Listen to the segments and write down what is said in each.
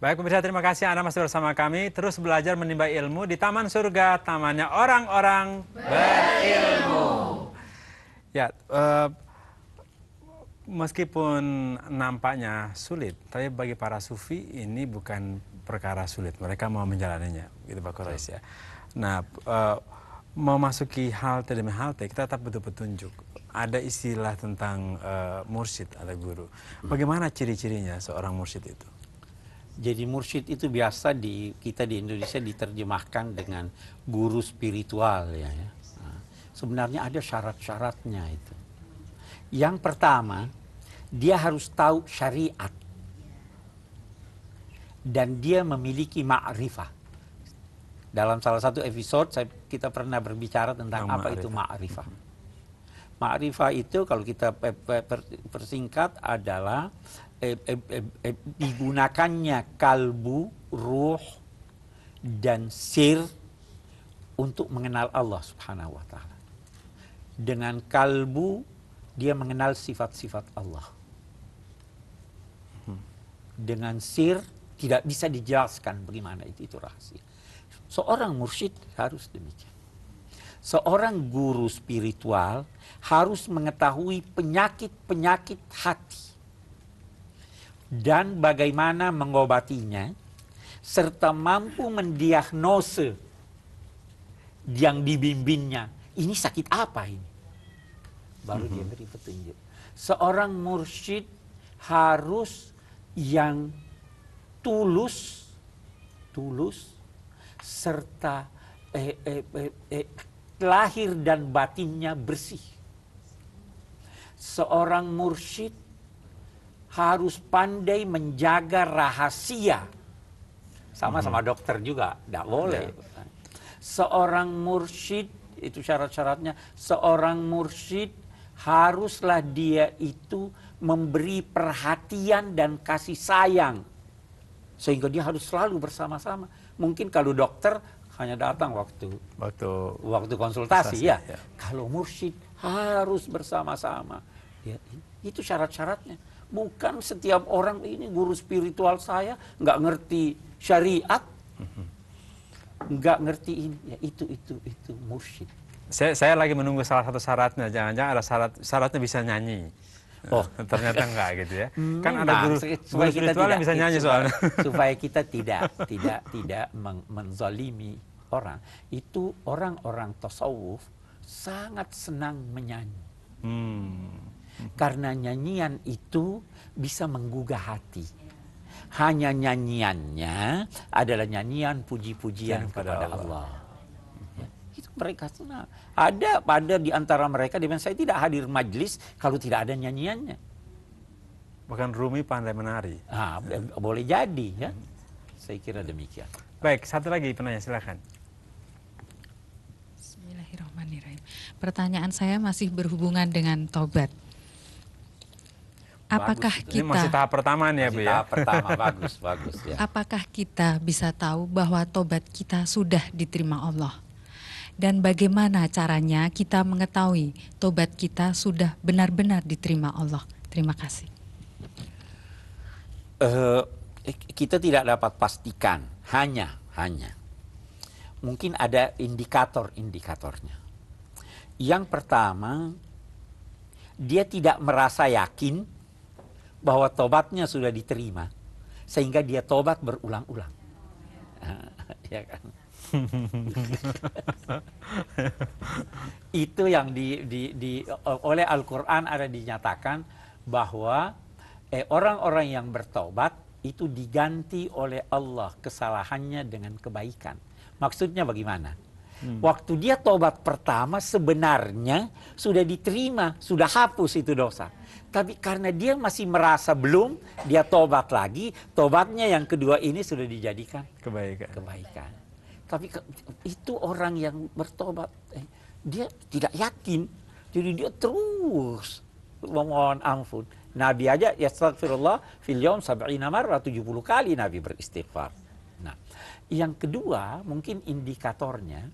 Baik pemirsa, terima kasih Anda masih bersama kami. Terus belajar menimba ilmu di Taman Surga, tamannya orang-orang berilmu. Ya, uh, meskipun nampaknya sulit, tapi bagi para sufi ini bukan perkara sulit. Mereka mau menjalaninya, gitu Pak Kores ya. Nah, uh, eh, memasuki hal demi halte, kita tetap butuh petunjuk ada istilah tentang uh, mursyid ada guru. Bagaimana ciri-cirinya seorang mursyid itu? jadi mursyid itu biasa di kita di Indonesia diterjemahkan dengan guru spiritual ya. ya. Nah, sebenarnya ada syarat-syaratnya itu. Yang pertama, dia harus tahu syariat dan dia memiliki ma'rifah. Dalam salah satu episode saya, kita pernah berbicara tentang Yang apa ma itu ma'rifah. Ma'rifah itu kalau kita persingkat adalah Eh, eh, eh, digunakannya kalbu, ruh, dan sir untuk mengenal Allah subhanahu wa ta'ala. Dengan kalbu, dia mengenal sifat-sifat Allah. Hmm. Dengan sir, tidak bisa dijelaskan bagaimana itu, itu rahasia. Seorang mursyid harus demikian. Seorang guru spiritual harus mengetahui penyakit-penyakit hati dan bagaimana mengobatinya serta mampu mendiagnose yang dibimbingnya ini sakit apa ini baru mm -hmm. dia mhm. beri petunjuk seorang mursyid harus yang tulus tulus serta eh, eh, eh, eh, lahir dan batinnya bersih seorang mursyid harus pandai menjaga rahasia. Sama mhm. sama dokter juga, tidak boleh. Iya. Seorang mursyid itu syarat-syaratnya. Seorang mursyid haruslah dia itu memberi perhatian dan kasih sayang. Sehingga dia harus selalu bersama-sama. Mungkin kalau dokter hanya datang waktu waktu waktu konsultasi, konsultasi ya. ya. Kalau mursyid harus bersama-sama. Ya, itu syarat-syaratnya Bukan setiap orang ini guru spiritual saya nggak ngerti syariat, nggak ngerti ini. Ya itu itu itu mursyid. Saya, saya lagi menunggu salah satu syaratnya. Jangan-jangan ada syarat syaratnya bisa nyanyi. Oh, ternyata enggak gitu ya. Hmm, kan ada guru, supaya guru kita spiritual tidak, yang bisa nyanyi supaya, soalnya. Supaya kita tidak tidak tidak menzalimi orang. Itu orang-orang tasawuf sangat senang menyanyi. Hmm. Karena nyanyian itu bisa menggugah hati. Hanya nyanyiannya adalah nyanyian puji-pujian kepada Allah. Allah. Ya. Itu mereka senang. Ada pada di antara mereka, dengan saya tidak hadir majelis kalau tidak ada nyanyiannya. Bahkan Rumi pandai menari. Ah, boleh jadi ya. Saya kira demikian. Baik, satu lagi penanya silahkan. Bismillahirrahmanirrahim. Pertanyaan saya masih berhubungan dengan tobat. Apakah bagus. kita Ini masih tahap pertama nih ya, Bu ya? Tahap pertama bagus, bagus ya. Apakah kita bisa tahu bahwa tobat kita sudah diterima Allah? Dan bagaimana caranya kita mengetahui tobat kita sudah benar-benar diterima Allah? Terima kasih. Uh, kita tidak dapat pastikan, hanya hanya mungkin ada indikator-indikatornya. Yang pertama, dia tidak merasa yakin bahwa tobatnya sudah diterima sehingga dia tobat berulang-ulang ya kan itu yang di, di, di oleh Al-Qur'an ada dinyatakan bahwa eh, orang-orang yang bertobat itu diganti oleh Allah kesalahannya dengan kebaikan maksudnya bagaimana Hmm. Waktu dia tobat pertama sebenarnya sudah diterima, sudah hapus itu dosa. Tapi karena dia masih merasa belum, dia tobat lagi. Tobatnya yang kedua ini sudah dijadikan kebaikan. Kebaikan. Tapi ke, itu orang yang bertobat, eh, dia tidak yakin. Jadi dia terus memohon ampun. Nabi aja ya astagfirullah fil yaum sab'ina marrah 70 kali Nabi beristighfar. Nah, yang kedua mungkin indikatornya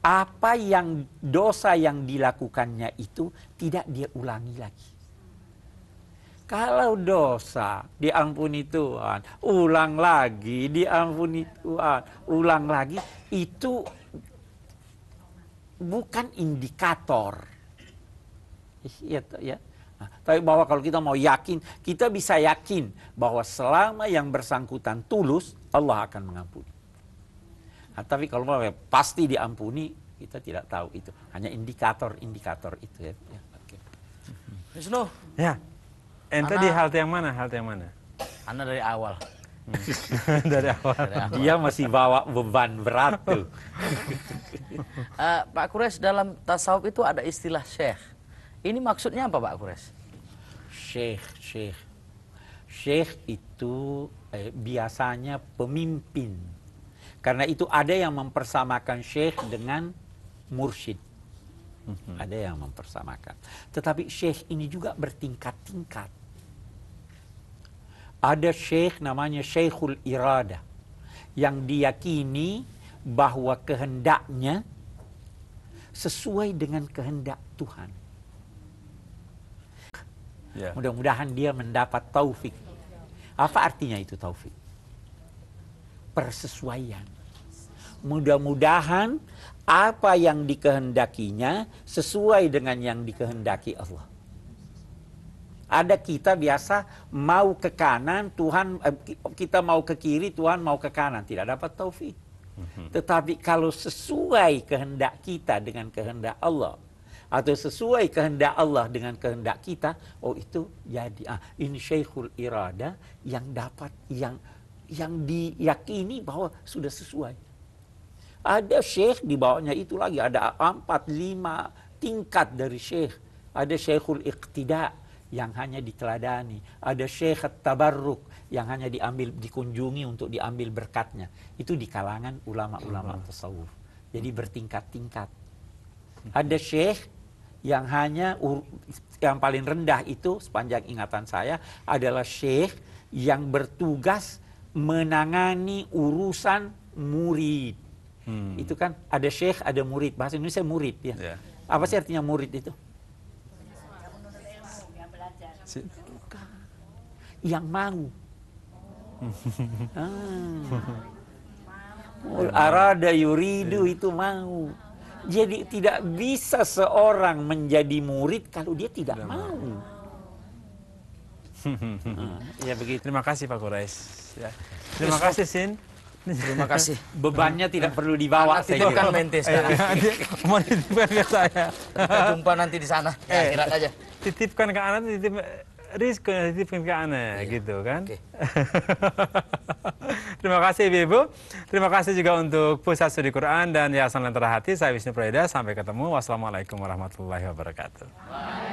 apa yang dosa yang dilakukannya itu tidak dia ulangi lagi. Kalau dosa diampuni Tuhan, ulang lagi, diampuni Tuhan, ulang lagi, itu bukan indikator. ya. tapi bahwa kalau kita mau yakin, kita bisa yakin bahwa selama yang bersangkutan tulus, Allah akan mengampuni. Nah, tapi kalau mau ya, pasti diampuni kita tidak tahu itu hanya indikator-indikator itu ya. ya okay. Wisnu. Ya. Ente Ana, di halte yang mana? Halte yang mana? Anda dari awal. Hmm. dari, awal. dari awal. Dia masih bawa beban berat tuh. uh, Pak Kures dalam tasawuf itu ada istilah syekh. Ini maksudnya apa Pak Kures? Syekh, syekh. Syekh itu eh, biasanya pemimpin karena itu ada yang mempersamakan syekh dengan mursyid. Mhm. Ada yang mempersamakan. Tetapi syekh ini juga bertingkat-tingkat. Ada syekh namanya Syekhul Irada yang diyakini bahwa kehendaknya sesuai dengan kehendak Tuhan. Yeah. Mudah-mudahan dia mendapat taufik. Apa artinya itu taufik? persesuaian. Mudah-mudahan apa yang dikehendakinya sesuai dengan yang dikehendaki Allah. Ada kita biasa mau ke kanan, Tuhan eh, kita mau ke kiri, Tuhan mau ke kanan, tidak dapat taufik. Mhm. Tetapi kalau sesuai kehendak kita dengan kehendak Allah atau sesuai kehendak Allah dengan kehendak kita, oh itu jadi ah ini Syekhul Irada yang dapat yang yang diyakini bahwa sudah sesuai. Ada syekh di bawahnya itu lagi, ada empat lima tingkat dari syekh. Ada syekhul iqtida yang hanya diteladani. Ada syekh tabarruk yang hanya diambil dikunjungi untuk diambil berkatnya. Itu di kalangan ulama-ulama tasawuf. Jadi hmm. bertingkat-tingkat. Hmm. Ada syekh yang hanya yang paling rendah itu sepanjang ingatan saya adalah syekh yang bertugas menangani urusan murid. Hmm. Itu kan ada syekh, ada murid. Bahasa Indonesia murid ya. Yeah. Apa sih artinya murid itu? Yang mau. ah. Oh, arada yuridu yeah. itu mau. Jadi tidak bisa seorang menjadi murid kalau dia tidak, tidak mau. mau ya begitu. Terima kasih Pak Kurais. Ya. Terima Terus, kasih Sin. Terima kasih. Bebannya tidak perlu dibawa. Anak saya itu kan mentes. Eh, nah. Mau dititipkan ke saya. Kita jumpa nanti di sana. Ya, eh, aja. Titipkan ke anak, titip risiko yang titipkan ke anak, iya. gitu kan. Okay. Terima kasih Ibu-Ibu. Terima kasih juga untuk Pusat Studi Quran dan Yayasan Lentera Hati. Saya Wisnu Preda. Sampai ketemu. Wassalamualaikum warahmatullahi wabarakatuh. Bye.